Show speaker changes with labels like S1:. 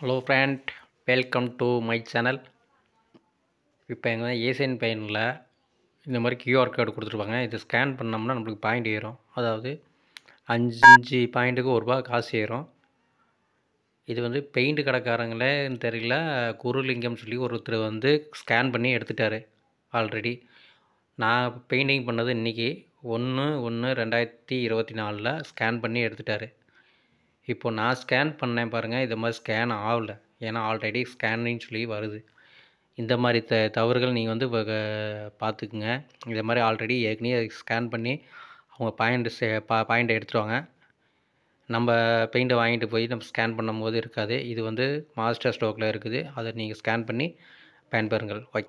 S1: hello friend welcome to my channel இப்போ எங்கே Asian பெயினில் இந்த மாதிரி கியூஆர் கோடு கொடுத்துருப்பாங்க இதை ஸ்கேன் பண்ணோம்னா நம்மளுக்கு பாயிண்ட் ஏறும் அதாவது அஞ்சு பாயிண்ட்டுக்கு ஒரு ரூபா காசு ஏறும் இது வந்து பெயிண்ட் கடைக்காரங்களே தெரியல குருலிங்கம் சொல்லி ஒருத்தர் வந்து ஸ்கேன் பண்ணி எடுத்துட்டாரு ஆல்ரெடி நான் பெயிண்டிங் பண்ணது இன்றைக்கி ஒன்று ஒன்று ரெண்டாயிரத்தி இருபத்தி நாலில் ஸ்கேன் பண்ணி எடுத்துட்டார் இப்போ நான் ஸ்கேன் பண்ணேன் பாருங்கள் இது மாதிரி ஸ்கேன் ஆகலை ஏன்னா ஆல்ரெடி ஸ்கேனின்னு சொல்லி வருது இந்த மாதிரி த தவறுகள் நீங்கள் வந்து பார்த்துக்குங்க இதை மாதிரி ஆல்ரெடி ஏற்கனவே ஸ்கேன் பண்ணி அவங்க பாயிண்ட் சே பா பாயிண்ட் எடுத்துருவாங்க நம்ம பெயிண்ட்டை வாங்கிட்டு போய் நம்ம ஸ்கேன் பண்ணும்போது இருக்காது இது வந்து மாஸ்டர் ஸ்டோக்கில் இருக்குது அதை நீங்கள் ஸ்கேன் பண்ணி பயன்பெறுங்கள் ஓகே